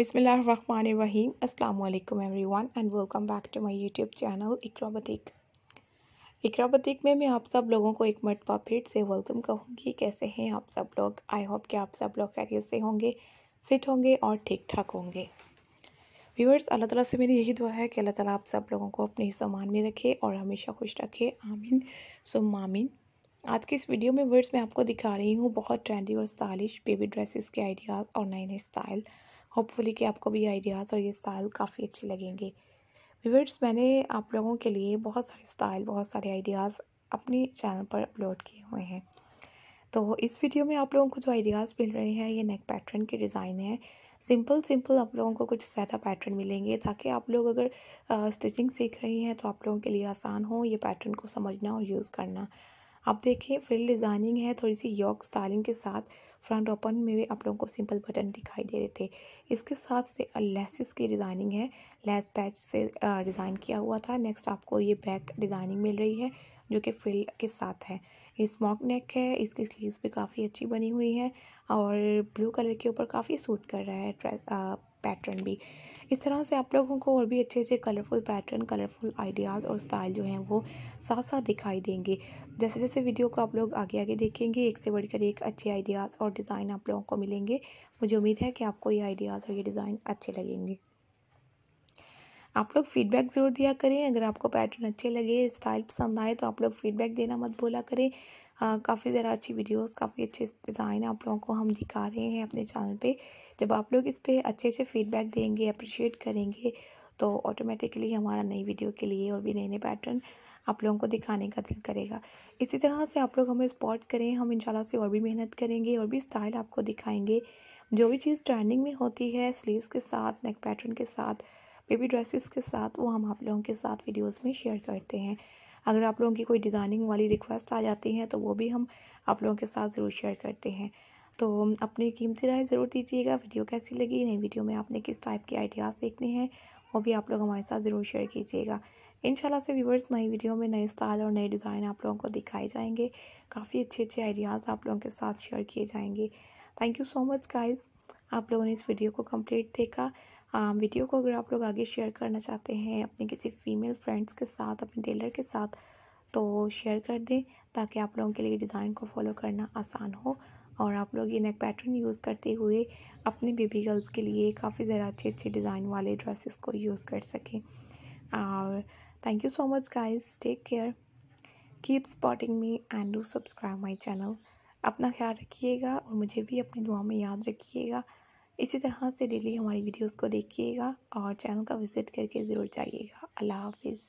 Bismillahirrahmanirrahim. Assalamu अल्लाम every one and welcome back to my YouTube channel Batik. Iqra Batik में मैं आप सब लोगों को एक मरतबा फिर से वेलकम कहूँगी कैसे हैं आप सब लोग आई होप कि आप सब लोग खैरियत से होंगे फिट होंगे और ठीक ठाक होंगे व्यूअर्स अल्लाह ताला से मेरी यही दुआ है कि अल्लाह ताला आप सब लोगों को अपने सामान में रखे और हमेशा खुश रखे आमीन सुम आमीन आज की इस वीडियो में वर्ड्स मैं आपको दिखा रही हूँ बहुत ट्रेंडी और स्टाइलिश बेबी ड्रेसेस के आइडियाज़ और नए नए स्टाइल होपफुली कि आपको भी आइडियाज़ और ये स्टाइल काफ़ी अच्छे लगेंगे व्यूवर्स मैंने आप लोगों के लिए बहुत सारे स्टाइल बहुत सारे आइडियाज़ अपने चैनल पर अपलोड किए हुए हैं तो इस वीडियो में आप लोगों को जो आइडियाज़ मिल रहे हैं ये नेक पैटर्न के डिज़ाइन है सिंपल सिंपल आप लोगों को कुछ ज़्यादा पैटर्न मिलेंगे ताकि आप लोग अगर स्टिचिंग सीख रही हैं तो आप लोगों के लिए आसान हो ये पैटर्न को समझना और यूज़ करना आप देखिए फ्रिल डिज़ाइनिंग है थोड़ी सी यॉक स्टाइलिंग के साथ फ्रंट ओपन में भी आप लोगों को सिंपल बटन दिखाई दे रहे थे इसके साथ से लेसिस की डिज़ाइनिंग है लेस पैच से डिज़ाइन किया हुआ था नेक्स्ट आपको ये बैक डिज़ाइनिंग मिल रही है जो कि फ्रिल के साथ है ये स्मॉक नेक है इसकी स्लीव्स भी काफ़ी अच्छी बनी हुई है और ब्लू कलर के ऊपर काफ़ी सूट कर रहा है ड्रेस पैटर्न भी इस तरह से आप लोगों को और भी अच्छे अच्छे कलरफुल पैटर्न कलरफुल आइडियाज़ और स्टाइल जो हैं वो साथ साथ दिखाई देंगे जैसे जैसे वीडियो को आप लोग आगे आगे देखेंगे एक से बढ़कर एक अच्छे आइडियाज़ और डिज़ाइन आप लोगों को मिलेंगे मुझे उम्मीद है कि आपको ये आइडियाज़ और ये डिज़ाइन अच्छे लगेंगे आप लोग फीडबैक ज़रूर दिया करें अगर आपको पैटर्न अच्छे लगे स्टाइल पसंद आए तो आप लोग फीडबैक देना मत बोला करें काफ़ी ज़रा अच्छी वीडियोस काफ़ी अच्छे डिज़ाइन आप लोगों को हम दिखा रहे हैं अपने चैनल पे जब आप लोग इस पर अच्छे अच्छे फीडबैक देंगे अप्रिशिएट करेंगे तो ऑटोमेटिकली हमारा नई वीडियो के लिए और भी नए नए पैटर्न आप लोगों को दिखाने का दिल करेगा इसी तरह से आप लोग हमें स्पॉट करें हम इंशाल्लाह से और भी मेहनत करेंगे और भी स्टाइल आपको दिखाएंगे जो भी चीज़ ट्रेंडिंग में होती है स्लीव्स के साथ नेक पैटर्न के साथ बेबी ड्रेसेस के साथ वो हम आप लोगों के साथ वीडियोस में शेयर करते हैं अगर आप लोगों की कोई डिज़ाइनिंग वाली रिक्वेस्ट आ जाती है तो वो भी हम आप लोगों के साथ ज़रूर शेयर करते हैं तो अपनी कीमती राय ज़रूर दीजिएगा वीडियो कैसी लगी नई वीडियो में आपने किस टाइप के आइडियाज़ देखने हैं वो भी आप लोग हमारे साथ ज़रूर शेयर कीजिएगा इन से व्यूवर्स नई वीडियो में नए स्टाइल और नए डिज़ाइन आप लोगों को दिखाए जाएंगे काफ़ी अच्छे अच्छे आइडियाज़ आप लोगों के साथ शेयर किए जाएंगे thank you so much guys आप लोगों ने इस वीडियो को कंप्लीट देखा हाँ, वीडियो को अगर आप लोग आगे शेयर करना चाहते हैं अपने किसी फीमेल फ्रेंड्स के साथ अपने टेलर के साथ तो शेयर कर दें ताकि आप लोगों के लिए डिज़ाइन को फॉलो करना आसान हो और आप लोग ये नेक पैटर्न यूज़ करते हुए अपने बेबी गर्ल्स के लिए काफ़ी ज़रा अच्छे अच्छे डिज़ाइन वाले ड्रेसेस को यूज़ कर सकें और thank you so much guys take care keep spotting me and do subscribe my channel अपना ख्याल रखिएगा और मुझे भी अपनी दुआ में याद रखिएगा इसी तरह से डेली हमारी वीडियोस को देखिएगा और चैनल का विज़िट करके ज़रूर जाइएगा अल्लाह हाफिज़